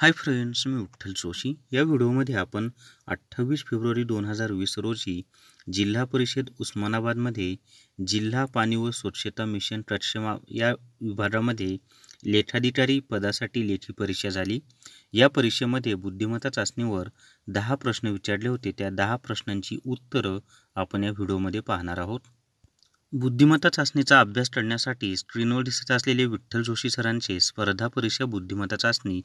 हाय friends मी विठ्ठल जोशी या व्हिडिओमध्ये आपण अठ्ठावीस फेब्रुवारी दोन हजार वीस रोजी जिल्हा परिषद उस्मानाबादमध्ये जिल्हा पाणी व स्वच्छता मिशन प्रक्षमा या विभागामध्ये लेखाधिकारी पदासाठी लेखी परीक्षा झाली या परीक्षेमध्ये बुद्धिमत्ता चाचणीवर दहा प्रश्न विचारले होते त्या दहा प्रश्नांची उत्तरं आपण या व्हिडिओमध्ये पाहणार आहोत बुद्धिमत्ता चाचणीचा अभ्यास करण्यासाठी स्क्रीनवर दिसत असलेले विठ्ठल जोशी सरांचे स्पर्धा परीक्षा बुद्धिमत्ता चाचणी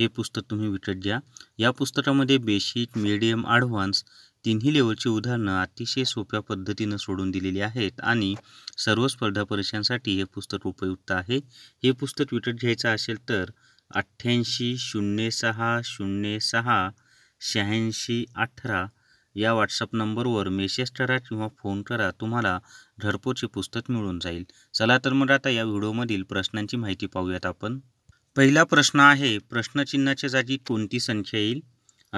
हे पुस्तक तुम्ही विकत घ्या या पुस्तकामध्ये बेसिक मीडियम ॲडव्हान्स तिन्ही लेवलची उदाहरणं अतिशय सोप्या पद्धतीनं सोडून दिलेली आहेत आणि सर्व स्पर्धा परीक्षांसाठी हे पुस्तक उपयुक्त आहे हे पुस्तक विकत घ्यायचं असेल तर अठ्ठ्याऐंशी शून्य सहा शून्य सहा शहाऐंशी अठरा या व्हॉट्सअप नंबरवर मेसेज करा किंवा फोन करा तुम्हाला घरपोचे पुस्तक मिळून जाईल चला तर मग आता या व्हिडिओमधील प्रश्नांची माहिती पाहूयात आपण पहिला प्रश्न आहे प्रश्नचिन्हाच्या जागी कोणती संख्या येईल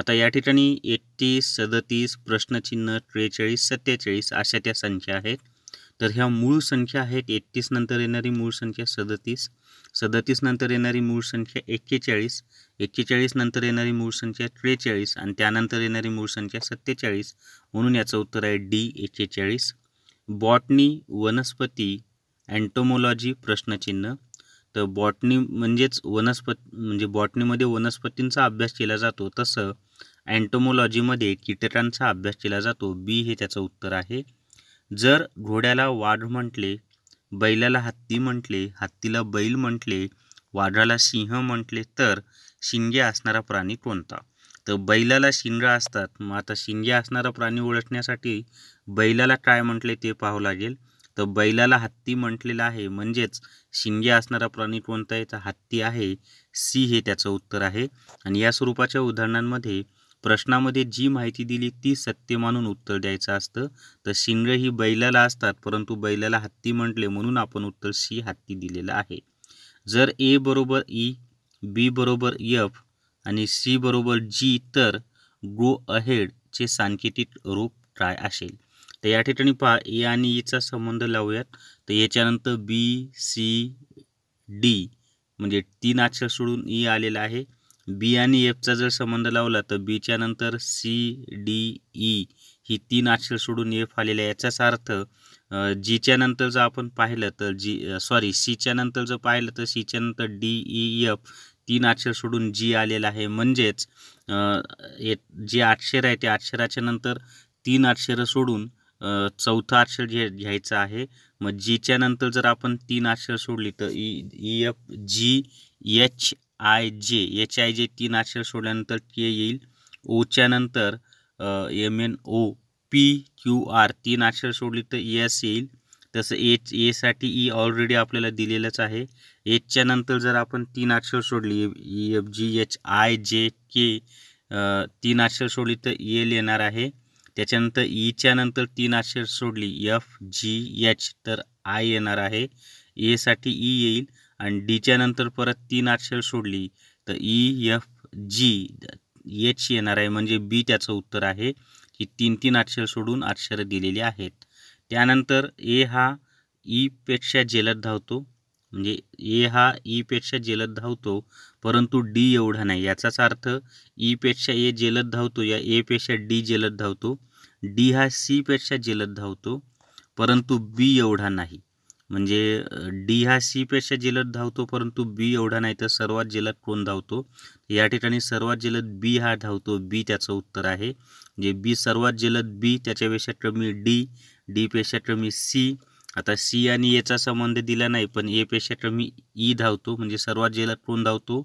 आता या ठिकाणी एकतीस सदतीस प्रश्नचिन्ह त्रेचाळीस सत्तेचाळीस अशा त्या संख्या आहेत तर ह्या मूळ संख्या आहेत एकतीस नंतर येणारी मूळ संख्या सदतीस सदतीस नंतर येणारी मूळ संख्या एक्केचाळीस एक्केचाळीस नंतर येणारी मूळ संख्या त्रेचाळीस आणि त्यानंतर येणारी मूळ संख्या सत्तेचाळीस म्हणून याचं उत्तर आहे डी एक्केचाळीस बॉटनी वनस्पती अँटोमोलॉजी प्रश्नचिन्ह तर बॉटनी म्हणजेच वनस्पत म्हणजे बॉटनीमध्ये वनस्पतींचा अभ्यास केला जातो तसं अँटोमोलॉजीमध्ये कीटकांचा अभ्यास केला जातो बी हे त्याचं उत्तर आहे जर घोड्याला वाढ म्हटले बैलाला हत्ती म्हटले हत्तीला बैल म्हटले वाढाला सिंह म्हटले तर शिंगे असणारा प्राणी कोणता तर बैलाला शिंग असतात मग आता शिंगे असणारा प्राणी ओळखण्यासाठी बैलाला काय म्हटले ते पाहावं लागेल तर बैलाला हत्ती म्हटलेलं आहे म्हणजेच शिंगे असणारा प्राणी कोणता आहे तर हत्ती आहे सी हे त्याचं उत्तर आहे आणि या स्वरूपाच्या उदाहरणांमध्ये प्रश्नामध्ये जी माहिती दिली ती सत्य मानून उत्तर द्यायचं असतं तर शिंग ही बैलाला असतात परंतु बैलाला हत्ती म्हटले म्हणून आपण उत्तर सी हत्ती दिलेलं आहे जर ए बरोबर ई बी बरोबर यफ आणि सी बरोबर जी तर गो अहेडचे सांकेतिक रूप काय असेल तर या ठिकाणी पहा ए आणि ईचा संबंध लावूयात तर याच्यानंतर बी सी डी म्हणजे तीन अक्षर सोडून ई आलेला आहे बी आणि एफचा जर संबंध लावला तर बीच्या नंतर सी डी ई ही तीन अक्षर सोडून एफ आलेले आहे याचाच अर्थ जीच्या नंतर जर आपण पाहिलं तर जी सॉरी सीच्या नंतर जर पाहिलं तर सीच्या नंतर डी ई एफ तीन अक्षर सोडून जी आलेलं आहे म्हणजेच जे अक्षर आहे त्या अक्षराच्या नंतर तीन अक्षरं सोडून चौथं अक्षर घे घ्यायचं आहे मग जीच्या नंतर जर आपण तीन अक्षर सोडली तर E E F G H I J H I J तीन अक्षर सोडल्यानंतर के येईल ओच्या नंतर M N O P Q R तीन अक्षर सोडली तर एस येईल तसं एच एसाठी ई ऑलरेडी आपल्याला दिलेलंच आहे एचच्या नंतर जर आपण तीन अक्षर सोडली E F G H I J K तीन अक्षर सोडली तर एल येणार आहे त्याच्यानंतर ईच्या नंतर तीन अक्षर सोडली एफ जी एच तर आय येणार आहे एसाठी ई येईल आणि डीच्या नंतर परत तीन अक्षर सोडली तर ई एफ जी एच येणार आहे म्हणजे बी त्याचं उत्तर आहे की तीन तीन अक्षर सोडून अक्षरं दिलेली आहेत त्यानंतर ए हा ईपेक्षा e जेलद धावतो म्हणजे ए हा ईपेक्षा e जेलद धावतो परंतु डी एवढा नाही याचाच अर्थ ईपेक्षा e ए जेलद धावतो या एपेक्षा डी जेलद धावतो डी हा सीपेक्षा जेलद धावतो परंतु बी एवढा नाही म्हणजे डी हा सीपेक्षा जलद धावतो परंतु बी एवढा नाही तर सर्वात जलद कोण धावतो या ठिकाणी सर्वात जलद बी हा धावतो बी त्याचं उत्तर आहे म्हणजे बी सर्वात जलद बी त्याच्यापेक्षा कमी डी डीपेक्षा कमी सी आता सी आणि एचा संबंध दिला नाही पण एपेक्षा कमी ई धावतो म्हणजे सर्वात जलद कोण धावतो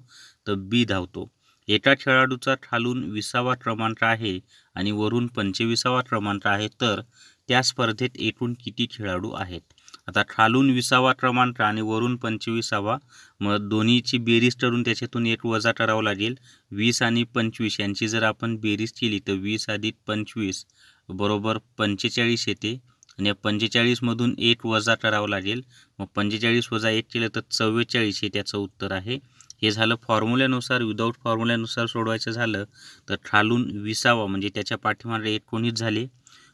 तर बी धावतो एका खेळाडूचा खालून विसावा क्रमांक आहे आणि वरून पंचवीसावा क्रमांक आहे तर त्या स्पर्धेत एकूण किती खेळाडू आहेत आता खालून विसावा क्रमांक आणि वरून पंचवीसावा मग दोन्हीची बेरीज करून त्याच्यातून एक वजा करावा लागेल वीस आणि पंचवीस यांची जर आपण बेरीज केली तर वीस अधिक पंचवीस बरोबर पंचेचाळीस येते आणि या पंचेचाळीसमधून एक वजा करावं लागेल मग पंचेचाळीस वजा एक केलं तर चव्वेचाळीस हे त्याचं उत्तर आहे हे झालं फॉर्म्युल्यानुसार विदाऊट फॉर्म्युल्यानुसार सोडवायचं झालं तर खालून विसावा म्हणजे त्याच्या पाठीमागे एकोणीस झाले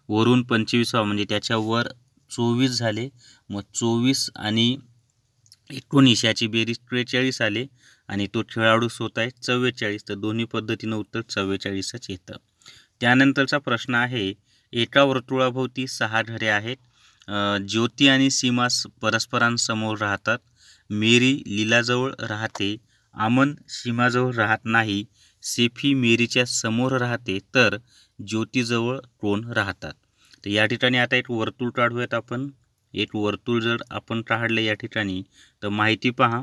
वरून पंचवीसावा म्हणजे त्याच्यावर चोवीस झाले मग चोवीस आणि एकोणीस याची बेरीज त्रेचाळीस आले आणि तो खेळाडू स्वतः आहे चव्वेचाळीस तर दोन्ही पद्धतीनं उत्तर चव्वेचाळीसच येतं त्यानंतरचा प्रश्न आहे एका वर्तुळाभोवती सहा घरे आहेत ज्योती आणि सीमा परस्परांसमोर राहतात मेरी लिलाजवळ राहते आमन सीमाजवळ राहत नाही सेफी मेरीच्या समोर राहते तर ज्योतीजवळ कोण राहतात तर या ठिकाणी आता एक वर्तुळ काढूयात आपण एक वर्तुळ जर आपण काढलं या ठिकाणी तर माहिती पहा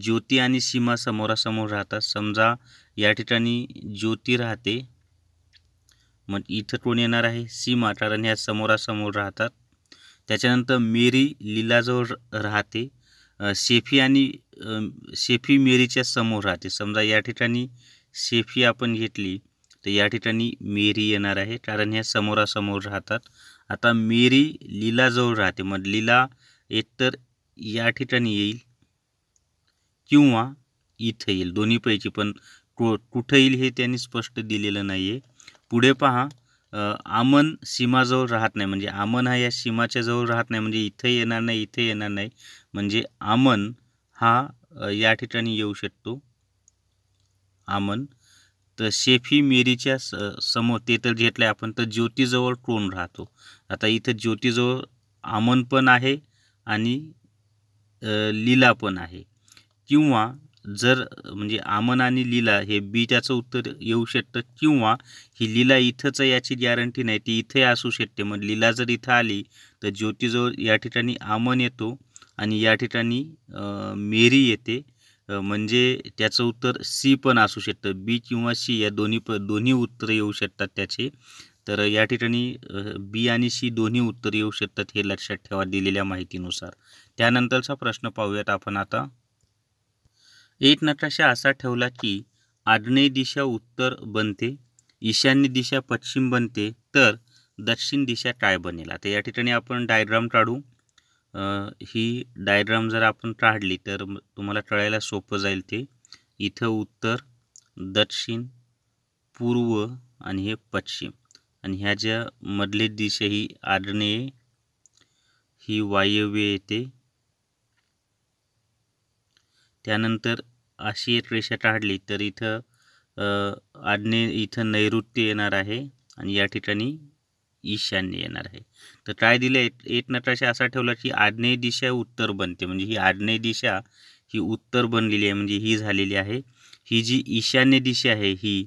ज्योती आणि सीमा समोरासमोर राहतात समजा या ठिकाणी ज्योती राहते मग इथं कोण येणार आहे सीमा कारण ह्या समोरासमोर राहतात त्याच्यानंतर मेरी लिलाजवळ राहते शेफी आणि शेफी मेरीच्या समोर राहते समजा या ठिकाणी शेफी आपण घेतली तर या ठिकाणी मेरी येणार आहे कारण ह्या समोरासमोर राहतात आता मेरी लीलाजवळ राहते मग लीला एकतर या ठिकाणी येईल किंवा इथं येईल दोन्हीपैकी पण कु कुठं येईल हे त्यांनी स्पष्ट दिलेलं नाही आहे पुढे पहा आमन सीमाजवळ राहत नाही म्हणजे आमन हा या सीमाच्या जवळ राहत नाही म्हणजे इथं येणार नाही इथे येणार नाही म्हणजे आमन हा या ठिकाणी येऊ शकतो आमन तर शेफी मेरीच्या स समोर ते तर घेतलं आहे आपण तर ज्योतीजवळ कोण राहतो आता इथं ज्योतीजवळ आमन पण आहे आणि लीला पण आहे किंवा जर म्हणजे आमन आणि लीला हे बी त्याचं उत्तर येऊ शकतं किंवा ही लीला इथंच याची गॅरंटी नाही ती इथे असू शकते मग लीला जर इथं आली तर ज्योतीजवळ या ठिकाणी आमन येतो आणि या ठिकाणी मेरी येते म्हणजे त्याचं उत्तर सी पण असू शकतं बी किंवा सी या दोन्ही प दोन्ही उत्तरं येऊ शकतात त्याचे तर या ठिकाणी बी आणि सी दोन्ही उत्तर येऊ शकतात हे लक्षात ठेवा दिलेल्या माहितीनुसार त्यानंतरचा प्रश्न पाहूयात आपण आता एक नकाशा असा ठेवला की आग्नेय दिशा उत्तर बनते ईशान्य दिशा पश्चिम बनते तर दक्षिण दिशा काय बनेल आता या ठिकाणी आपण डायग्राम काढू ही डायग्राम जर आपण काढली तर तुम्हाला कळायला सोपं जाईल ते इथं उत्तर दक्षिण पूर्व आणि हे पश्चिम आणि ह्या ज्या मधले दिशे ही आग्नेय ही वायव्य येते त्यानंतर अशी एक रेषा काढली तर इथं आग्नेय इथं नैऋत्य येणार आहे आणि या ठिकाणी ईशान्य येणार आहे तर काय दिलं आहे एक नटाशा असा ठेवला की आग्नेय दिशा उत्तर बनते म्हणजे ही आग्नेय दिशा ही उत्तर बनलेली आहे म्हणजे ही झालेली आहे ही जी ईशान्य दिशा आहे ही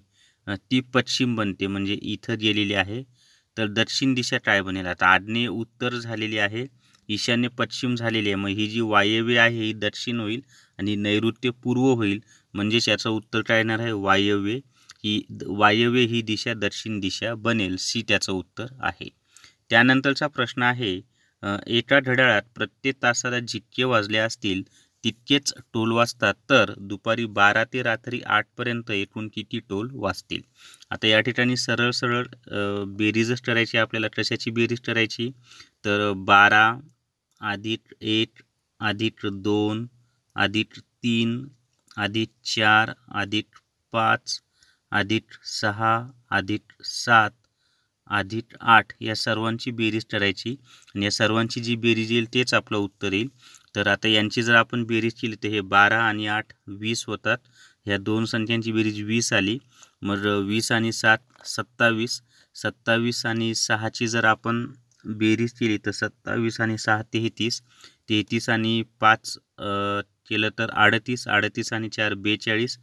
ती पश्चिम बनते म्हणजे इथं गेलेली आहे तर दक्षिण दिशा काय बनेल आता आग्नेय उत्तर झालेली आहे ईशान्य पश्चिम झालेली आहे मग ही जी वायव्य आहे ही दक्षिण होईल आणि नैऋत्य पूर्व होईल म्हणजेच याचं उत्तर काय येणार आहे वायव्य ही वायव्य ही दिशा दक्षिण दिशा बनेल सी त्याचं उत्तर आहे त्यानंतरचा प्रश्न आहे एका घड्याळात प्रत्येक तासाला जितके वाजले असतील तितकेच टोल वाजतात तर दुपारी बारा ते रात्री आठपर्यंत एकूण किती टोल वाजतील आता या ठिकाणी सरळ सरळ बेरीजच करायची आपल्याला कशाची बेरीज करायची तर बारा अधिक एक अधिक दोन अधिक तीन अधिक चार अधिक पाच अधिक सहा अधिक सात अधिक आठ या सर्वांची बेरीज करायची आणि या सर्वांची जी बेरीज येईल तेच आपलं उत्तर येईल तर आता यांची जर आपण बेरीज केली तर हे बारा आणि आठ वीस होतात ह्या दोन संख्यांची बेरीज वीस आली मग वीस आणि सात सत्तावीस सत्तावीस आणि सहाची जर आपण बेरीज केली तर सत्तावीस आणि सहा तेहतीस तेहतीस आणि पाच केलं तर अडतीस अडतीस आणि चार बेचाळीस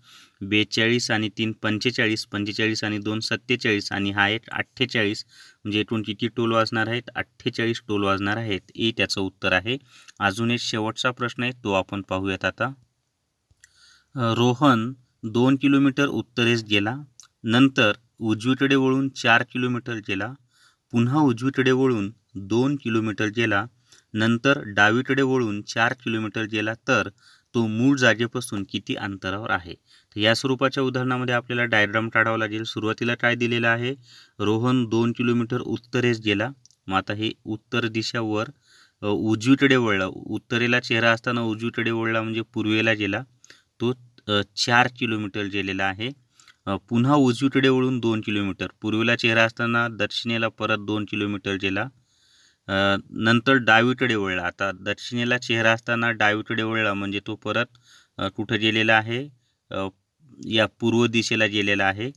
बेचाळीस आणि तीन पंचेचाळीस पंचेचाळीस आणि दोन सत्तेचाळीस आणि हा एक अठ्ठेचाळीस म्हणजे एकूण किती टोल वाजणार आहेत अठ्ठेचाळीस टोल वाजणार आहेत ए त्याचं उत्तर आहे अजून एक शेवटचा प्रश्न आहे तो आपण पाहूयात आता रोहन दोन किलोमीटर उत्तरेस गेला नंतर उजवीकडे वळून चार किलोमीटर गेला पुन्हा उजवीकडे वळून दोन किलोमीटर गेला नंतर डावीकडे वळून चार किलोमीटर गेला तर तो मूळ जागेपासून किती अंतरावर आहे तर या स्वरूपाच्या उदाहरणामध्ये आपल्याला डायग्राम काढावा लागेल सुरुवातीला काय दिलेलं आहे रोहन दोन किलोमीटर उत्तरेस गेला मग आता हे उत्तर दिशावर उजवीकडे वळला उत्तरेला चेहरा असताना उजवीकडे वळला म्हणजे पूर्वेला गेला तो चार किलोमीटर गेलेला आहे पुन्हा उजवीकडे वळून दोन किलोमीटर पूर्वेला चेहरा असताना दक्षिणेला परत दोन किलोमीटर गेला नंतर डावीकडे वळला आता दक्षिणेला चेहरा असताना डावीकडे वळला म्हणजे तो परत कुठं गेलेला आहे या पूर्व दिशेला गेलेला आहे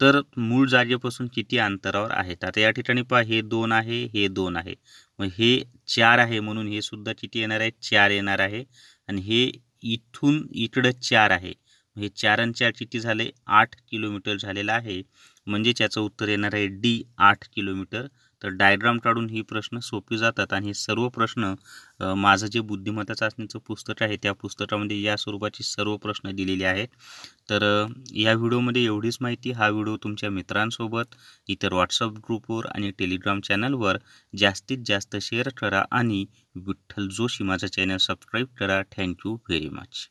तर मूळ जागेपासून किती अंतरावर आहेत आता या ठिकाणी पहा हे दोन आहे हे दोन आहे मग हे चार आहे म्हणून हे सुद्धा किती येणार आहे चार येणार आहे आणि हे इथून इकडं चार आहे हे चार आणि चार किती झाले आठ किलोमीटर झालेलं आहे म्हणजे त्याचं उत्तर येणार आहे डी आठ किलोमीटर तर डायग्राम काढून ही प्रश्न सोपी जातात आणि हे सर्व प्रश्न माझं जे बुद्धिमत्ता चाचणीचं पुस्तक आहे त्या पुस्तकामध्ये या स्वरूपाची सर्व प्रश्न दिलेले आहेत तर या व्हिडिओमध्ये एवढीच माहिती हा व्हिडिओ तुमच्या मित्रांसोबत इतर व्हॉट्सअप ग्रुपवर आणि टेलिग्राम चॅनलवर जास्तीत जास्त शेअर करा आणि विठ्ठल जोशी माझं चॅनल सबस्क्राईब करा थँक्यू व्हेरी मच